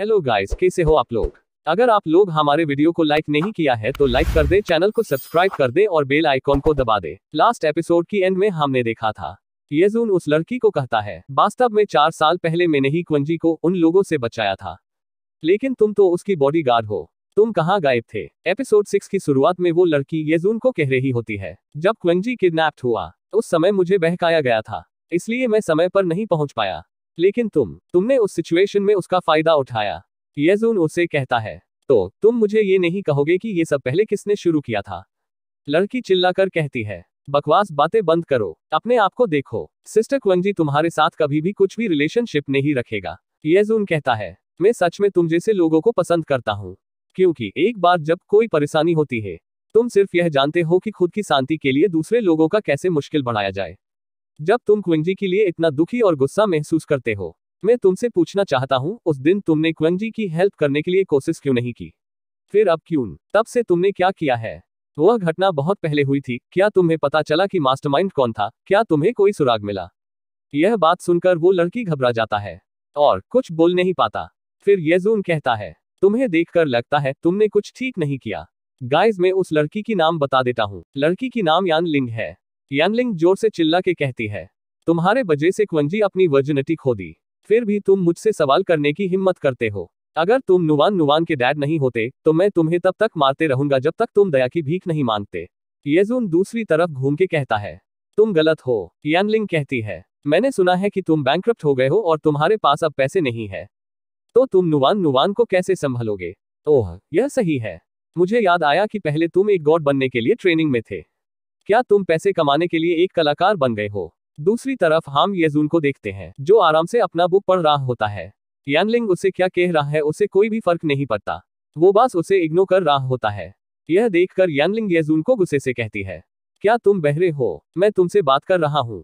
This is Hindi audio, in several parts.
हेलो गाइस कैसे हो आप लोग अगर आप लोग हमारे वीडियो को लाइक नहीं किया है तो लाइक कर दे चैनल को सब्सक्राइब कर दे और बेल आइकॉन को दबा दे लास्ट एपिसोड की एंड में हमने देखा था येजून उस लड़की को कहता है वास्तव में चार साल पहले मैंने ही क्वंजी को उन लोगों से बचाया था लेकिन तुम तो उसकी बॉडी हो तुम कहाँ गायब थे एपिसोड सिक्स की शुरुआत में वो लड़की येजून को कह रही होती है जब क्वंजी किडनैप्ड हुआ उस समय मुझे बहकाया गया था इसलिए मैं समय पर नहीं पहुंच पाया लेकिन तुम तुमने उस सिचुएशन में उसका फायदा उठाया येजून उसे कहता है तो तुम मुझे ये नहीं कहोगे कि ये सब पहले किसने शुरू किया था लड़की चिल्लाकर कहती है बकवास बातें बंद करो अपने आप को देखो सिस्टर क्वंजी तुम्हारे साथ कभी भी कुछ भी रिलेशनशिप नहीं रखेगा येजून कहता है मैं सच में तुम जैसे लोगों को पसंद करता हूँ क्योंकि एक बार जब कोई परेशानी होती है तुम सिर्फ यह जानते हो कि खुद की शांति के लिए दूसरे लोगों का कैसे मुश्किल बढ़ाया जाए जब तुम क्वेंजी के लिए इतना दुखी और गुस्सा महसूस करते हो मैं तुमसे पूछना चाहता हूँ उस दिन तुमने क्वेंजी की हेल्प करने के लिए कोशिश क्यों नहीं की फिर अब क्यों तब से तुमने क्या किया है वह घटना बहुत पहले हुई थी क्या तुम्हें पता चला कि मास्टरमाइंड कौन था क्या तुम्हें कोई सुराग मिला यह बात सुनकर वो लड़की घबरा जाता है और कुछ बोल नहीं पाता फिर येजून कहता है तुम्हें देखकर लगता है तुमने कुछ ठीक नहीं किया गाइज मैं उस लड़की की नाम बता देता हूँ लड़की की नाम यान लिंग है यांगलिंग जोर से चिल्ला के कहती है तुम्हारे वजह से क्वंजी अपनी वजनटी खो दी फिर भी तुम मुझसे सवाल करने की हिम्मत करते हो अगर तुम नुवान नुवान के डैड नहीं होते तो मैं तुम्हें तब तक मारते रहूंगा जब तक तुम दया की भीख नहीं मांगते येजुन दूसरी तरफ घूम के कहता है तुम गलत हो यांगलिंग कहती है मैंने सुना है कि तुम बैंक हो गए हो और तुम्हारे पास अब पैसे नहीं है तो तुम नुवान नुवान को कैसे संभालोगे ओह यह सही है मुझे याद आया कि पहले तुम एक गॉड बनने के लिए ट्रेनिंग में थे क्या तुम पैसे कमाने के लिए एक कलाकार बन गए हो दूसरी तरफ हम येजून को देखते हैं जो आराम से अपना बुक पढ़ रहा होता है यानलिंग उसे क्या कह रहा है उसे कोई भी फर्क नहीं पड़ता वो बस उसे इग्नो कर रहा होता है यह देखकर यानलिंग येजून को गुस्से से कहती है क्या तुम बहरे हो मैं तुमसे बात कर रहा हूँ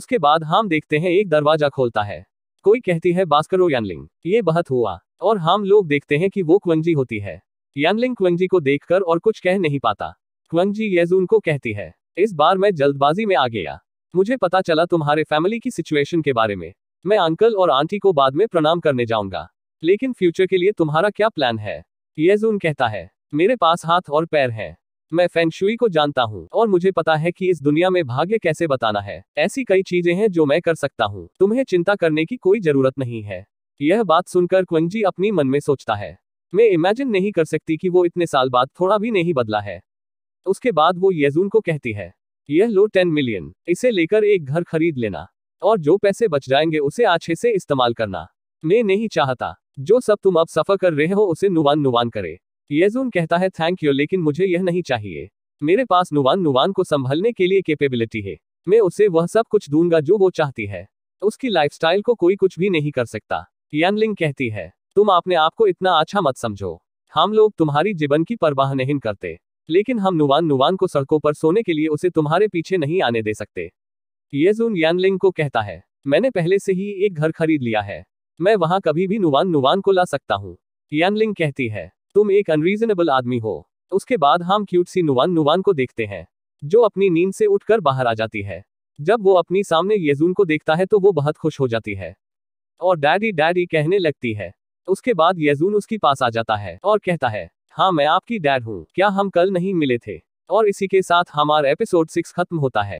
उसके बाद हम देखते हैं एक दरवाजा खोलता है कोई कहती है बास्करो यानलिंग ये बहत हुआ और हम लोग देखते हैं कि वो क्वंजी होती है यानलिंग क्वंजी को देखकर और कुछ कह नहीं पाता क्वंजी येजून को कहती है इस बार मैं जल्दबाजी में आ गया मुझे पता चला तुम्हारे फैमिली की सिचुएशन के बारे में मैं अंकल और आंटी को बाद में प्रणाम करने जाऊंगा लेकिन फ्यूचर के लिए तुम्हारा क्या प्लान है येजून कहता है मेरे पास हाथ और पैर है मैं फेंगशुई को जानता हूँ और मुझे पता है कि इस दुनिया में भाग्य कैसे बताना है ऐसी कई चीजें हैं जो मैं कर सकता हूँ तुम्हें चिंता करने की कोई जरूरत नहीं है यह बात सुनकर कुंजी अपनी मन में सोचता है मैं इमेजिन नहीं कर सकती कि वो इतने साल बाद थोड़ा भी नहीं बदला है तो उसके बाद वो येजून को कहती है यह लो टेन मिलियन इसे लेकर एक घर खरीद लेना और जो पैसे बच जाएंगे उसे अच्छे से इस्तेमाल करना मैं नहीं चाहता जो सब तुम अब सफर कर रहे हो उसे नुवान नुवान करे येजून कहता है थैंक यू लेकिन मुझे यह नहीं चाहिए मेरे पास नुवान नुवान को संभलने के लिए कैपेबिलिटी है मैं उसे वह सब कुछ दूंगा जो वो चाहती है उसकी लाइफस्टाइल को कोई कुछ भी नहीं कर सकता यानलिंग कहती है तुम अपने आप को इतना अच्छा मत समझो हम लोग तुम्हारी जीवन की परवाह नहीं करते लेकिन हम नुवान नुवान को सड़कों पर सोने के लिए उसे तुम्हारे पीछे नहीं आने दे सकते येजून यानलिंग को कहता है मैंने पहले से ही एक घर खरीद लिया है मैं वहां कभी भी नुवान नुवान को ला सकता हूँ यानलिंग कहती है तुम एक अनरीजनेबल आदमी हो उसके बाद हम क्यूट सी नुवान नुवान को देखते हैं जो अपनी नींद से उठकर बाहर आ जाती है जब वो अपनी सामने येजून को देखता है तो वो बहुत खुश हो जाती है और डैडी डैडी कहने लगती है उसके बाद येजून उसके पास आ जाता है और कहता है हाँ मैं आपकी डैड हूँ क्या हम कल नहीं मिले थे और इसी के साथ हमारा एपिसोड सिक्स खत्म होता है